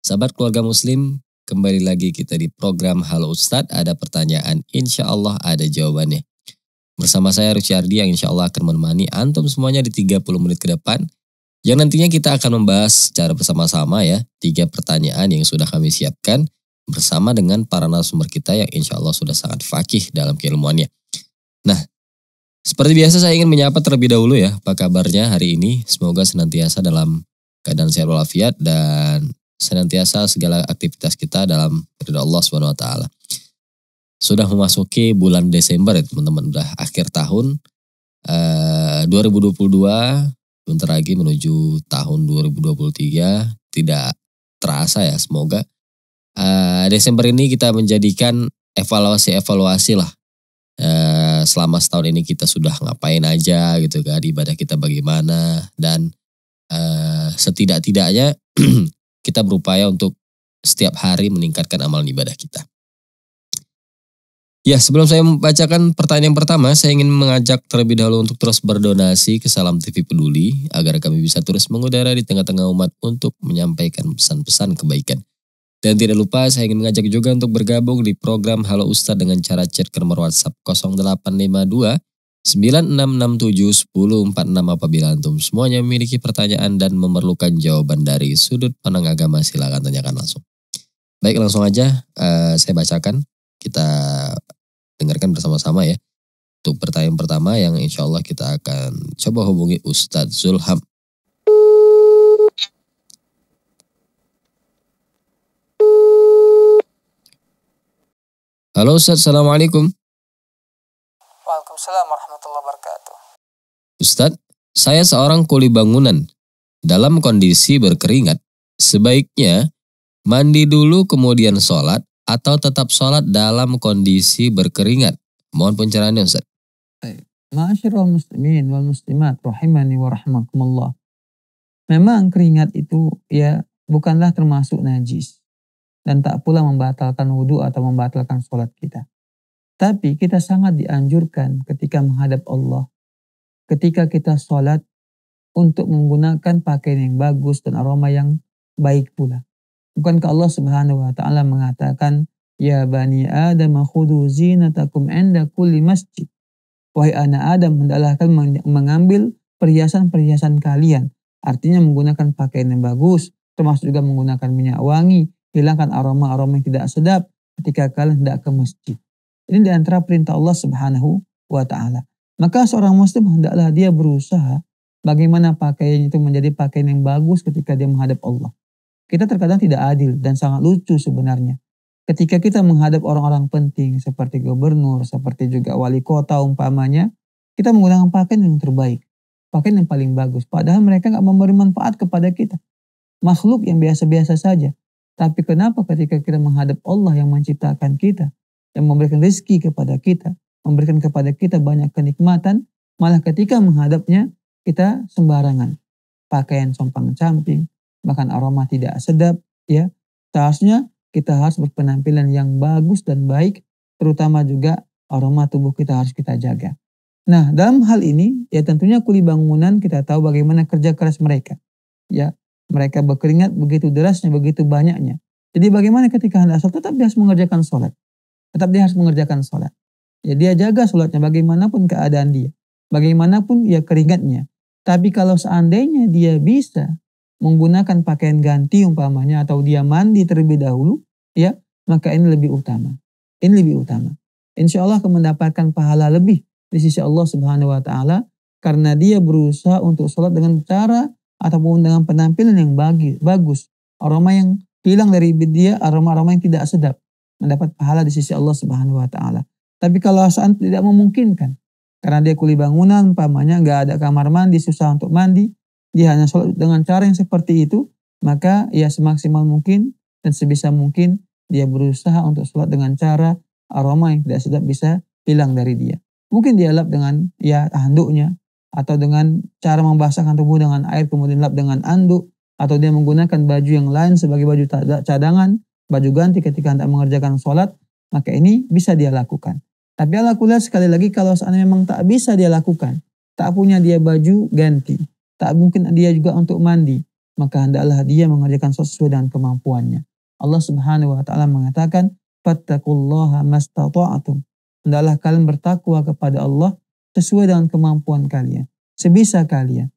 Sahabat keluarga muslim, kembali lagi kita di program Halo Ustad. Ada pertanyaan, insya Allah ada jawabannya. Bersama saya Ardi yang insya Allah akan menemani Antum semuanya di 30 menit ke depan. Yang nantinya kita akan membahas secara bersama-sama ya, tiga pertanyaan yang sudah kami siapkan bersama dengan para narasumber kita yang insya Allah sudah sangat fakih dalam keilmuannya. Nah, seperti biasa saya ingin menyapa terlebih dahulu ya, apa kabarnya hari ini? Semoga senantiasa dalam keadaan sehat walafiat dan senantiasa segala aktivitas kita dalam ridha Allah Subhanahu wa taala. Sudah memasuki bulan Desember ya teman-teman, udah akhir tahun e, 2022, sebentar lagi menuju tahun 2023, tidak terasa ya semoga e, Desember ini kita menjadikan evaluasi-evaluasi lah e, selama setahun ini kita sudah ngapain aja gitu kan ibadah kita bagaimana dan e, setidak-tidaknya kita berupaya untuk setiap hari meningkatkan amalan ibadah kita. Ya, sebelum saya membacakan pertanyaan yang pertama, saya ingin mengajak terlebih dahulu untuk terus berdonasi ke Salam TV Peduli agar kami bisa terus mengudara di tengah-tengah umat untuk menyampaikan pesan-pesan kebaikan. Dan tidak lupa saya ingin mengajak juga untuk bergabung di program Halo Ustadz dengan cara chat ke nomor WhatsApp 0852 96671046 apabila antum semuanya memiliki pertanyaan dan memerlukan jawaban dari sudut pandang agama silakan tanyakan langsung. Baik langsung aja uh, saya bacakan kita dengarkan bersama-sama ya. Untuk pertanyaan pertama yang insya Allah kita akan coba hubungi Ustadz Zulham. Halo Ustadz, Assalamualaikum. Waalaikumsalam warahmatullahi wabarakatuh. Ustadz, saya seorang kuli bangunan. Dalam kondisi berkeringat, sebaiknya mandi dulu kemudian sholat atau tetap sholat dalam kondisi berkeringat? Mohon pencerahannya Ustaz. Ma'asyiral muslimin wal muslimat rahimani wa rahmakumullah. Memang keringat itu ya bukanlah termasuk najis dan tak pula membatalkan wudhu atau membatalkan sholat kita. Tapi kita sangat dianjurkan ketika menghadap Allah, ketika kita sholat untuk menggunakan pakaian yang bagus dan aroma yang baik pula. Bukankah Allah Subhanahu wa taala mengatakan, "Ya bani Adam, khudu zinatakum 'inda kulli masjid." Wahai anak Adam, hendaklah mengambil perhiasan-perhiasan kalian. Artinya menggunakan pakaian yang bagus, termasuk juga menggunakan minyak wangi, hilangkan aroma-aroma yang tidak sedap ketika kalian hendak ke masjid. Ini di antara perintah Allah Subhanahu wa Ta'ala. Maka seorang Muslim hendaklah dia berusaha bagaimana pakaian itu menjadi pakaian yang bagus ketika dia menghadap Allah. Kita terkadang tidak adil dan sangat lucu sebenarnya. Ketika kita menghadap orang-orang penting seperti gubernur, seperti juga wali kota umpamanya, kita menggunakan pakaian yang terbaik, pakaian yang paling bagus. Padahal mereka nggak memberi manfaat kepada kita. Makhluk yang biasa-biasa saja. Tapi kenapa ketika kita menghadap Allah yang menciptakan kita, yang memberikan rezeki kepada kita, memberikan kepada kita banyak kenikmatan, malah ketika menghadapnya kita sembarangan. Pakaian sompang camping bahkan aroma tidak sedap, ya. Seharusnya kita harus berpenampilan yang bagus dan baik, terutama juga aroma tubuh kita harus kita jaga. Nah, dalam hal ini, ya tentunya kuli bangunan kita tahu bagaimana kerja keras mereka. Ya, mereka berkeringat begitu derasnya, begitu banyaknya. Jadi bagaimana ketika anda sholat tetap harus mengerjakan sholat tetap dia harus mengerjakan sholat. Ya, dia jaga sholatnya bagaimanapun keadaan dia, bagaimanapun ya keringatnya. Tapi kalau seandainya dia bisa menggunakan pakaian ganti umpamanya atau dia mandi terlebih dahulu, ya maka ini lebih utama. Ini lebih utama. Insya Allah akan mendapatkan pahala lebih di sisi Allah Subhanahu Wa Taala karena dia berusaha untuk sholat dengan cara ataupun dengan penampilan yang bagus, aroma yang hilang dari dia, aroma-aroma yang tidak sedap mendapat pahala di sisi Allah Subhanahu wa taala. Tapi kalau saat tidak memungkinkan karena dia kuli bangunan umpamanya nggak ada kamar mandi susah untuk mandi, dia hanya sholat dengan cara yang seperti itu, maka ia semaksimal mungkin dan sebisa mungkin dia berusaha untuk sholat dengan cara aroma yang tidak sedap bisa hilang dari dia. Mungkin dia lap dengan ya handuknya atau dengan cara membasahkan tubuh dengan air kemudian lap dengan anduk atau dia menggunakan baju yang lain sebagai baju cadangan baju ganti ketika hendak mengerjakan sholat, maka ini bisa dia lakukan. Tapi lakukan sekali lagi kalau seandainya memang tak bisa dia lakukan, tak punya dia baju ganti, tak mungkin dia juga untuk mandi, maka hendaklah dia mengerjakan sesuai dengan kemampuannya. Allah Subhanahu wa taala mengatakan, "Fattaqullaha mastata'tum." Hendaklah kalian bertakwa kepada Allah sesuai dengan kemampuan kalian, sebisa kalian.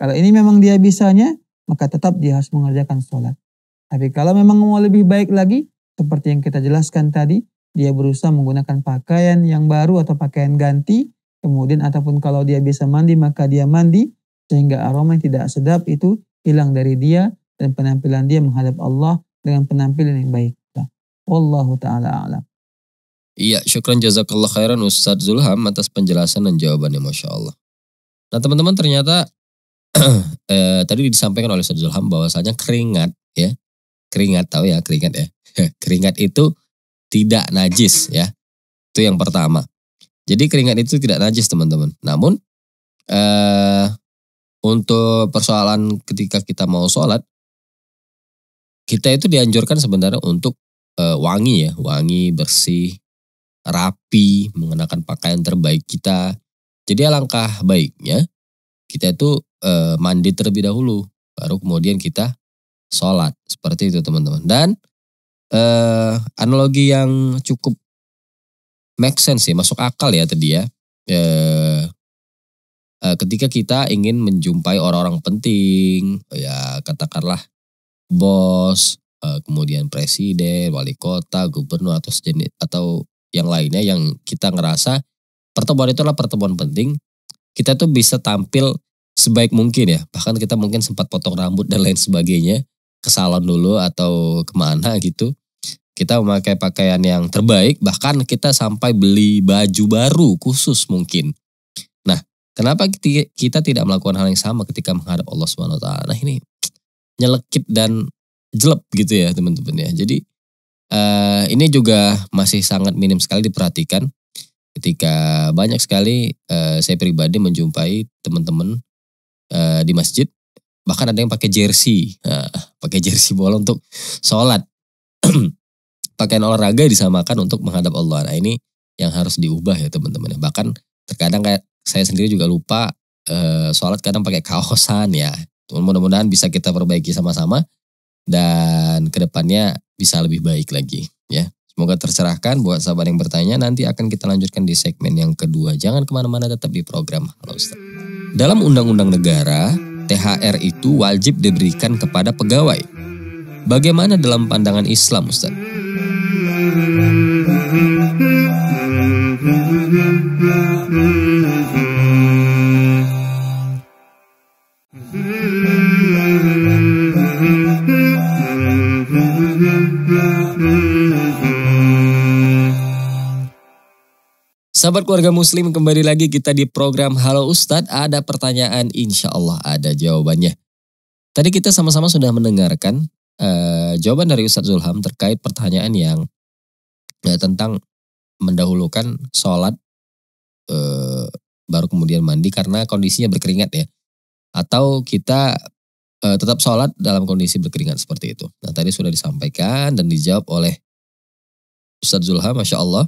Kalau ini memang dia bisanya, maka tetap dia harus mengerjakan sholat. Tapi kalau memang mau lebih baik lagi, seperti yang kita jelaskan tadi, dia berusaha menggunakan pakaian yang baru atau pakaian ganti, kemudian ataupun kalau dia bisa mandi maka dia mandi, sehingga aroma yang tidak sedap itu hilang dari dia dan penampilan dia menghadap Allah dengan penampilan yang baik. Wallahu ta'ala alam. Iya, syukran jazakallah khairan Ustaz Zulham atas penjelasan dan jawabannya Masya Allah. Nah teman-teman ternyata eh, tadi disampaikan oleh Ustaz Zulham bahwasanya keringat ya keringat tahu ya keringat ya. keringat itu tidak najis ya. Itu yang pertama. Jadi keringat itu tidak najis teman-teman. Namun eh, untuk persoalan ketika kita mau sholat, kita itu dianjurkan sebenarnya untuk eh, wangi ya, wangi bersih, rapi, mengenakan pakaian terbaik kita. Jadi alangkah baiknya kita itu eh, mandi terlebih dahulu, baru kemudian kita sholat. Seperti itu teman-teman. Dan eh, analogi yang cukup make sense sih, masuk akal ya tadi ya. Eh, eh, ketika kita ingin menjumpai orang-orang penting, ya katakanlah bos, eh, kemudian presiden, wali kota, gubernur atau sejenis atau yang lainnya yang kita ngerasa pertemuan itu itulah pertemuan penting. Kita tuh bisa tampil sebaik mungkin ya. Bahkan kita mungkin sempat potong rambut dan lain sebagainya ke salon dulu atau kemana gitu kita memakai pakaian yang terbaik bahkan kita sampai beli baju baru khusus mungkin nah kenapa kita tidak melakukan hal yang sama ketika menghadap Allah Subhanahu Wa Taala nah ini nyelekit dan jelek gitu ya teman-teman ya jadi eh, ini juga masih sangat minim sekali diperhatikan ketika banyak sekali eh, saya pribadi menjumpai teman-teman eh, di masjid Bahkan ada yang pakai jersey, uh, pakai jersey bola untuk sholat. Pakaian olahraga disamakan untuk menghadap Allah. Nah ini yang harus diubah ya teman-teman. Bahkan terkadang kayak saya sendiri juga lupa uh, sholat kadang pakai kaosan ya. Mudah-mudahan bisa kita perbaiki sama-sama dan kedepannya bisa lebih baik lagi ya. Semoga tercerahkan buat sahabat yang bertanya. Nanti akan kita lanjutkan di segmen yang kedua. Jangan kemana-mana tetap di program Halo Ustaz. Dalam Undang-Undang Negara, THR itu wajib diberikan kepada pegawai. Bagaimana dalam pandangan Islam, Ustadz? Sahabat keluarga muslim kembali lagi kita di program Halo Ustadz ada pertanyaan insya Allah ada jawabannya. Tadi kita sama-sama sudah mendengarkan uh, jawaban dari Ustadz Zulham terkait pertanyaan yang ya, tentang mendahulukan sholat uh, baru kemudian mandi karena kondisinya berkeringat ya. Atau kita uh, tetap sholat dalam kondisi berkeringat seperti itu. Nah tadi sudah disampaikan dan dijawab oleh Ustadz Zulham Masya Allah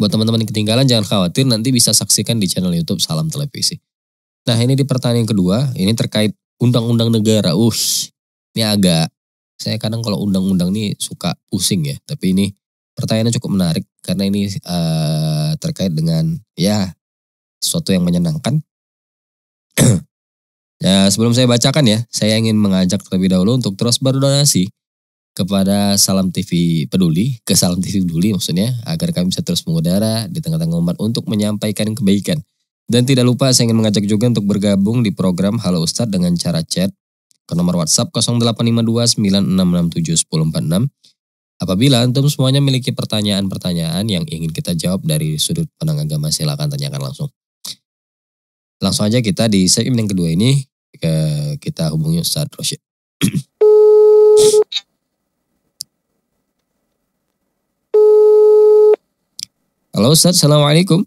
Buat teman-teman yang ketinggalan jangan khawatir nanti bisa saksikan di channel YouTube Salam Televisi. Nah ini di pertanyaan kedua, ini terkait undang-undang negara. Uh, ini agak, saya kadang kalau undang-undang ini suka pusing ya. Tapi ini pertanyaannya cukup menarik karena ini uh, terkait dengan ya sesuatu yang menyenangkan. ya, sebelum saya bacakan ya, saya ingin mengajak terlebih dahulu untuk terus berdonasi kepada Salam TV Peduli, ke Salam TV Peduli maksudnya, agar kami bisa terus mengudara di tengah-tengah umat untuk menyampaikan kebaikan. Dan tidak lupa saya ingin mengajak juga untuk bergabung di program Halo ustad dengan cara chat ke nomor WhatsApp 0852 Apabila antum semuanya memiliki pertanyaan-pertanyaan yang ingin kita jawab dari sudut pandang agama, silakan tanyakan langsung. Langsung aja kita di segmen yang kedua ini, eh, kita hubungi Ustadz Rosyid. Halo Ustaz, Assalamualaikum.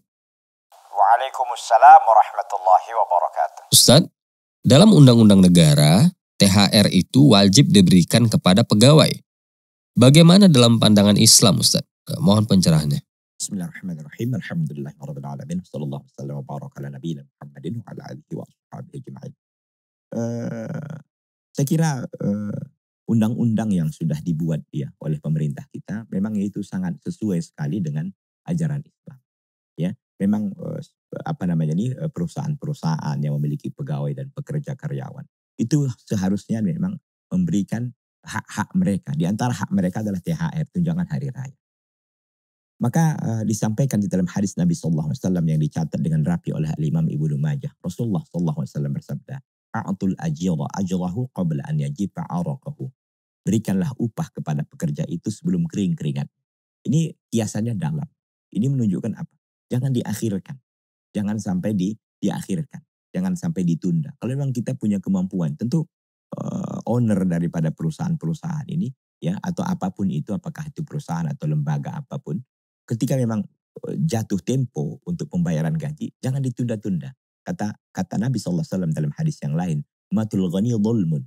Waalaikumsalam warahmatullahi wabarakatuh. Ustaz, dalam undang-undang negara, THR itu wajib diberikan kepada pegawai. Bagaimana dalam pandangan Islam Ustaz? Eh, mohon pencerahannya. Bismillahirrahmanirrahim. Alhamdulillahirrahmanirrahim. Assalamualaikum warahmatullahi wabarakatuh. Nabi Muhammadin wa ala alihi wa eh, saya kira eh, undang-undang yang sudah dibuat ya oleh pemerintah kita memang itu sangat sesuai sekali dengan ajaran Islam. Ya, memang eh, apa namanya ini eh, perusahaan-perusahaan yang memiliki pegawai dan pekerja karyawan itu seharusnya memang memberikan hak-hak mereka. Di antara hak mereka adalah THR, tunjangan hari raya. Maka uh, disampaikan di dalam hadis Nabi SAW yang dicatat dengan rapi oleh Imam Ibnu Majah. Rasulullah SAW bersabda, A'atul ajira ajrahu qabla an yajifa arakahu. Berikanlah upah kepada pekerja itu sebelum kering-keringat. Ini kiasannya dalam. Ini menunjukkan apa? Jangan diakhirkan. Jangan sampai di diakhirkan. Jangan sampai ditunda. Kalau memang kita punya kemampuan, tentu uh, owner daripada perusahaan-perusahaan ini ya atau apapun itu apakah itu perusahaan atau lembaga apapun, ketika memang eh, jatuh tempo untuk pembayaran gaji, jangan ditunda-tunda. Kata kata Nabi SAW dalam hadis yang lain, matul ghani dhulmun.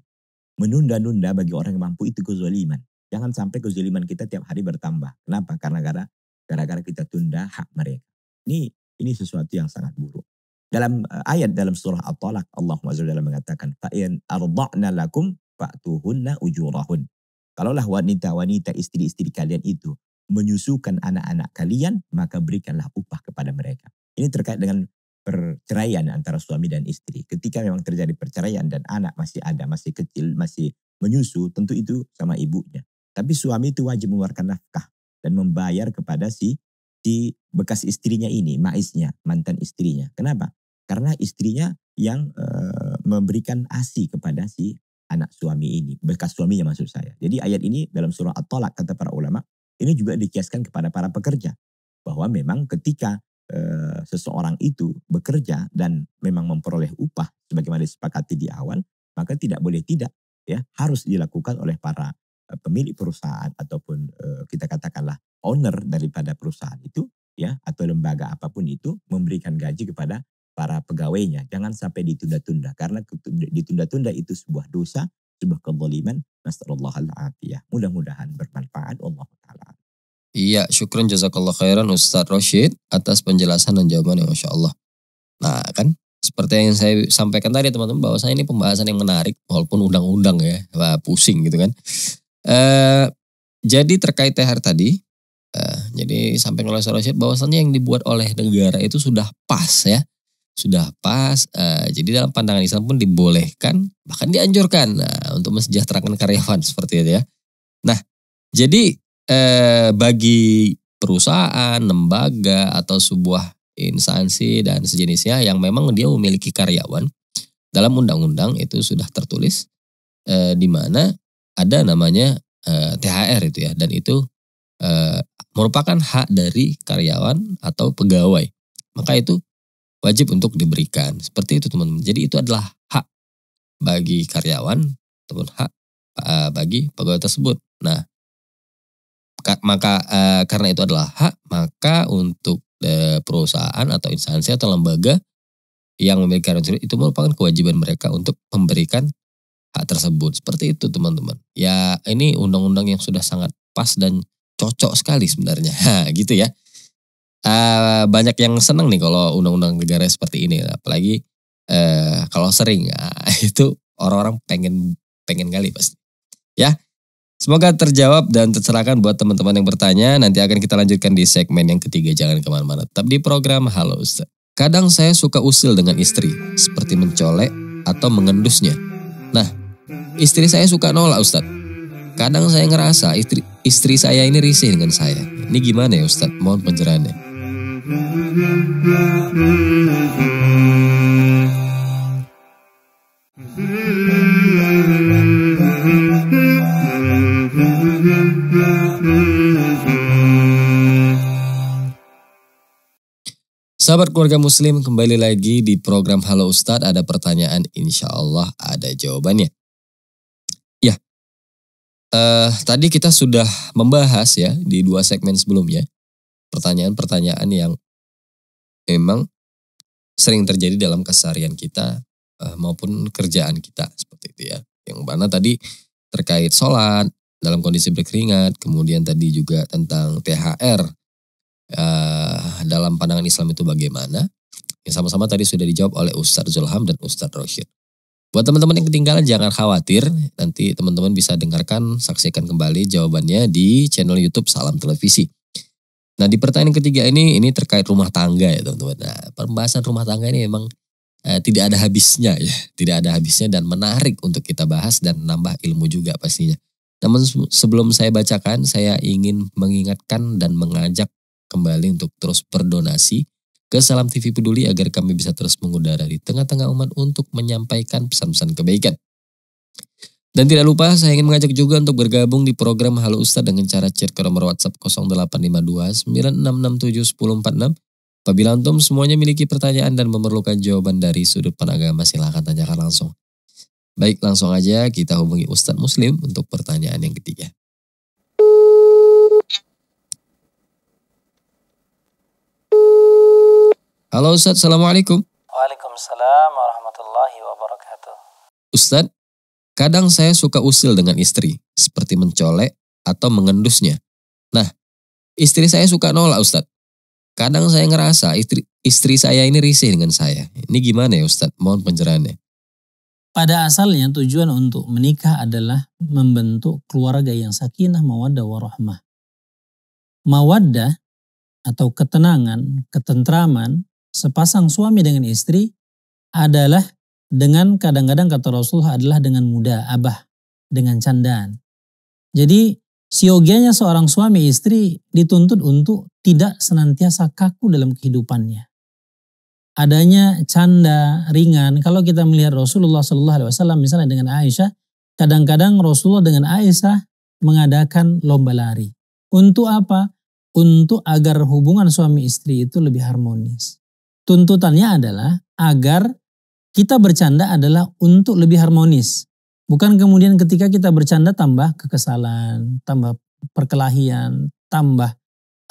Menunda-nunda bagi orang yang mampu itu kezaliman. Jangan sampai kezaliman kita tiap hari bertambah. Kenapa? Karena karena gara-gara kita tunda hak mereka. Ini ini sesuatu yang sangat buruk. Dalam eh, ayat dalam surah At-Talaq Allah Subhanahu mengatakan fa in arda'na lakum fa'tuhunna ujurahun. Kalaulah wanita-wanita istri-istri kalian itu menyusukan anak-anak kalian, maka berikanlah upah kepada mereka. Ini terkait dengan perceraian antara suami dan istri. Ketika memang terjadi perceraian dan anak masih ada, masih kecil, masih menyusu, tentu itu sama ibunya. Tapi suami itu wajib mengeluarkan nafkah dan membayar kepada si si bekas istrinya ini, maisnya, mantan istrinya. Kenapa? Karena istrinya yang e, memberikan ASI kepada si anak suami ini, bekas suaminya maksud saya. Jadi ayat ini dalam surah at tolak kata para ulama, ini juga dikiaskan kepada para pekerja bahwa memang ketika e, seseorang itu bekerja dan memang memperoleh upah sebagaimana disepakati di awal, maka tidak boleh tidak ya harus dilakukan oleh para pemilik perusahaan ataupun eh, kita katakanlah owner daripada perusahaan itu ya atau lembaga apapun itu memberikan gaji kepada para pegawainya. Jangan sampai ditunda-tunda karena ditunda-tunda itu sebuah dosa, sebuah kezaliman. Nasallallahu alaihi Mudah-mudahan bermanfaat Allah taala. Iya, syukran jazakallah khairan Ustaz Rashid atas penjelasan dan jawaban yang Masya Allah. Nah kan seperti yang saya sampaikan tadi teman-teman bahwa saya ini pembahasan yang menarik walaupun undang-undang ya pusing gitu kan Eh, jadi terkait THR tadi, uh, jadi sampai oleh Associate bahwasannya yang dibuat oleh negara itu sudah pas ya. Sudah pas, uh, jadi dalam pandangan Islam pun dibolehkan, bahkan dianjurkan uh, untuk mensejahterakan karyawan seperti itu ya. Nah, jadi uh, bagi perusahaan, lembaga atau sebuah instansi dan sejenisnya yang memang dia memiliki karyawan dalam undang-undang itu sudah tertulis eh, di mana ada namanya eh, THR itu ya dan itu eh, merupakan hak dari karyawan atau pegawai. Maka itu wajib untuk diberikan. Seperti itu teman-teman. Jadi itu adalah hak bagi karyawan ataupun hak eh, bagi pegawai tersebut. Nah, maka karena itu adalah hak, maka untuk perusahaan atau instansi atau lembaga yang memiliki karyawan itu merupakan kewajiban mereka untuk memberikan hak tersebut. Seperti itu teman-teman. Ya ini undang-undang yang sudah sangat pas dan cocok sekali sebenarnya. Ha, gitu ya. Uh, banyak yang seneng nih kalau undang-undang negara seperti ini. Apalagi uh, kalau sering. Ah, itu orang-orang pengen pengen kali pasti. Ya. Semoga terjawab dan tercerahkan buat teman-teman yang bertanya. Nanti akan kita lanjutkan di segmen yang ketiga. Jangan kemana-mana. Tetap di program Halo Ustaz. Kadang saya suka usil dengan istri, seperti mencolek atau mengendusnya Nah, istri saya suka nolak Ustadz. Kadang saya ngerasa istri, istri saya ini risih dengan saya. Ini gimana ya Ustadz? Mohon pencerahannya. Mm-hmm. Sahabat keluarga muslim kembali lagi di program Halo Ustadz ada pertanyaan insya Allah ada jawabannya. Ya, uh, tadi kita sudah membahas ya di dua segmen sebelumnya pertanyaan-pertanyaan yang memang sering terjadi dalam keseharian kita uh, maupun kerjaan kita seperti itu ya. Yang mana tadi terkait sholat dalam kondisi berkeringat, kemudian tadi juga tentang THR Eh, dalam pandangan Islam itu bagaimana. Yang sama-sama tadi sudah dijawab oleh Ustadz Zulham dan Ustadz Rohid. Buat teman-teman yang ketinggalan jangan khawatir, nanti teman-teman bisa dengarkan, saksikan kembali jawabannya di channel YouTube Salam Televisi. Nah di pertanyaan ketiga ini, ini terkait rumah tangga ya teman-teman. Nah pembahasan rumah tangga ini memang eh, tidak ada habisnya ya, tidak ada habisnya dan menarik untuk kita bahas dan nambah ilmu juga pastinya. Namun sebelum saya bacakan, saya ingin mengingatkan dan mengajak kembali untuk terus berdonasi ke Salam TV Peduli agar kami bisa terus mengudara di tengah-tengah umat untuk menyampaikan pesan-pesan kebaikan. Dan tidak lupa saya ingin mengajak juga untuk bergabung di program Halo Ustadz dengan cara chat ke nomor WhatsApp 0852 9667 1046. Apabila antum semuanya memiliki pertanyaan dan memerlukan jawaban dari sudut pandang agama silahkan tanyakan langsung. Baik langsung aja kita hubungi Ustadz Muslim untuk pertanyaan yang ketiga. Halo Ustaz, Assalamualaikum. Waalaikumsalam warahmatullahi wabarakatuh. Ustaz, kadang saya suka usil dengan istri, seperti mencolek atau mengendusnya. Nah, istri saya suka nolak Ustaz. Kadang saya ngerasa istri istri saya ini risih dengan saya. Ini gimana ya Ustaz? Mohon pencerahannya. Pada asalnya tujuan untuk menikah adalah membentuk keluarga yang sakinah, mawaddah, warahmah. Mawaddah atau ketenangan, ketentraman sepasang suami dengan istri adalah dengan kadang-kadang kata Rasulullah adalah dengan muda, abah, dengan candaan. Jadi siogianya seorang suami istri dituntut untuk tidak senantiasa kaku dalam kehidupannya. Adanya canda ringan. Kalau kita melihat Rasulullah saw misalnya dengan Aisyah, kadang-kadang Rasulullah dengan Aisyah mengadakan lomba lari. Untuk apa? Untuk agar hubungan suami istri itu lebih harmonis tuntutannya adalah agar kita bercanda adalah untuk lebih harmonis. Bukan kemudian ketika kita bercanda tambah kekesalan, tambah perkelahian, tambah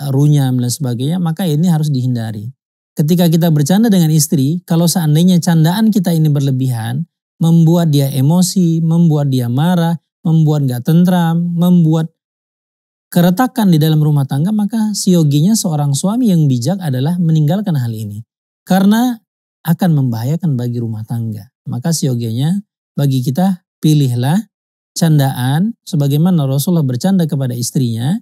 eh, runyam dan sebagainya, maka ini harus dihindari. Ketika kita bercanda dengan istri, kalau seandainya candaan kita ini berlebihan, membuat dia emosi, membuat dia marah, membuat gak tentram, membuat keretakan di dalam rumah tangga, maka sioginya seorang suami yang bijak adalah meninggalkan hal ini. Karena akan membahayakan bagi rumah tangga. Maka siogianya bagi kita pilihlah candaan sebagaimana Rasulullah bercanda kepada istrinya.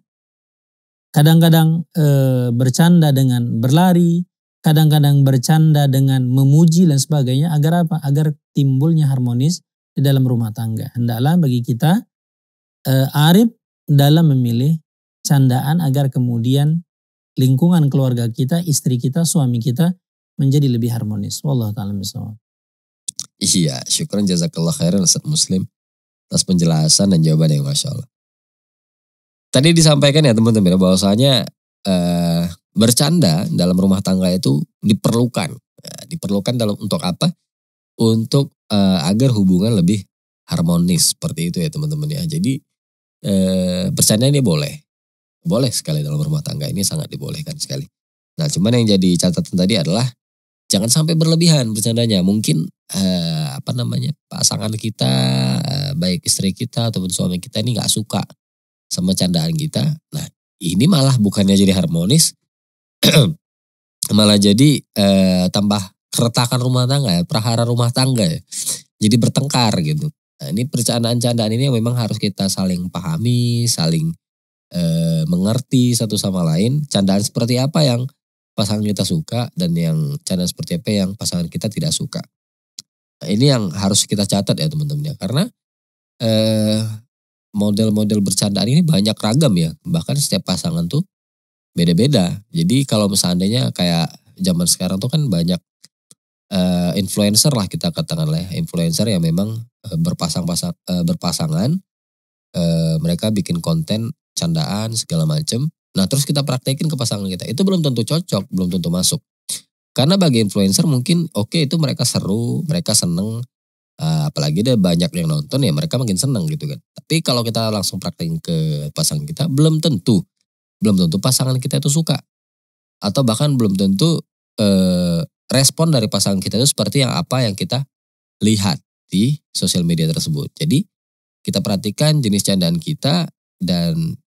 Kadang-kadang e, bercanda dengan berlari, kadang-kadang bercanda dengan memuji dan sebagainya agar apa? Agar timbulnya harmonis di dalam rumah tangga. Hendaklah bagi kita e, arif dalam memilih candaan agar kemudian lingkungan keluarga kita, istri kita, suami kita menjadi lebih harmonis. Wallahu taala misal. Iya, syukuran jazakallah khairan Ustaz Muslim atas penjelasan dan jawaban yang masya Allah. Tadi disampaikan ya teman-teman ya, bahwasanya eh, bercanda dalam rumah tangga itu diperlukan, eh, diperlukan dalam untuk apa? Untuk eh, agar hubungan lebih harmonis seperti itu ya teman-teman ya. Jadi eh, bercanda ini boleh, boleh sekali dalam rumah tangga ini sangat dibolehkan sekali. Nah cuman yang jadi catatan tadi adalah jangan sampai berlebihan bercandanya. Mungkin eh, apa namanya pasangan kita, eh, baik istri kita ataupun suami kita ini nggak suka sama candaan kita. Nah ini malah bukannya jadi harmonis, malah jadi eh, tambah keretakan rumah tangga, ya, prahara rumah tangga ya. Jadi bertengkar gitu. Nah, ini percandaan-candaan ini memang harus kita saling pahami, saling e, mengerti satu sama lain. Candaan seperti apa yang pasangan kita suka dan yang channel seperti apa yang pasangan kita tidak suka. Nah, ini yang harus kita catat ya teman-teman ya karena eh, model-model bercandaan ini banyak ragam ya bahkan setiap pasangan tuh beda-beda. Jadi kalau misalnya kayak zaman sekarang tuh kan banyak eh, influencer lah kita katakan lah ya. influencer yang memang eh, berpasang-pasang eh, berpasangan eh, mereka bikin konten candaan segala macem Nah terus kita praktekin ke pasangan kita. Itu belum tentu cocok, belum tentu masuk. Karena bagi influencer mungkin oke okay, itu mereka seru, mereka seneng. Ah, apalagi ada banyak yang nonton ya mereka makin seneng gitu kan. Tapi kalau kita langsung praktekin ke pasangan kita belum tentu. Belum tentu pasangan kita itu suka. Atau bahkan belum tentu eh, respon dari pasangan kita itu seperti yang apa yang kita lihat di sosial media tersebut. Jadi kita perhatikan jenis candaan kita dan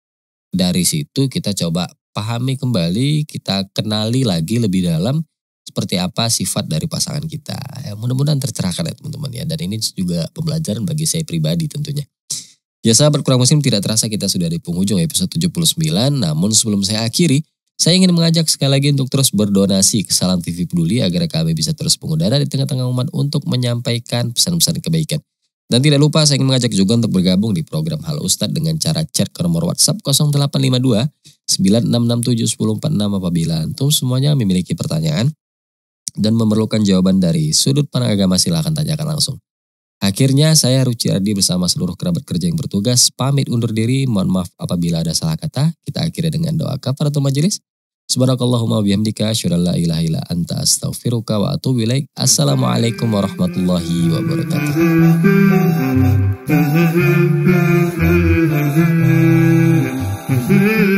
dari situ kita coba pahami kembali, kita kenali lagi lebih dalam seperti apa sifat dari pasangan kita. Ya, mudah-mudahan tercerahkan ya teman-teman ya. Dan ini juga pembelajaran bagi saya pribadi tentunya. Ya sahabat kurang muslim tidak terasa kita sudah di penghujung episode 79. Namun sebelum saya akhiri, saya ingin mengajak sekali lagi untuk terus berdonasi ke Salam TV Peduli agar kami bisa terus mengudara di tengah-tengah umat untuk menyampaikan pesan-pesan kebaikan. Dan tidak lupa saya ingin mengajak juga untuk bergabung di program Halo Ustadz dengan cara chat ke nomor WhatsApp 0852 9667 apabila antum semuanya memiliki pertanyaan dan memerlukan jawaban dari sudut pandang agama silahkan tanyakan langsung. Akhirnya saya Ruci Ardi bersama seluruh kerabat kerja yang bertugas pamit undur diri. Mohon maaf apabila ada salah kata. Kita akhiri dengan doa kafaratul majelis. Subhanakallahumma bihamdika asyhadu an la ilaha illa anta astaghfiruka wa atuubu ilaik. Assalamualaikum warahmatullahi wabarakatuh.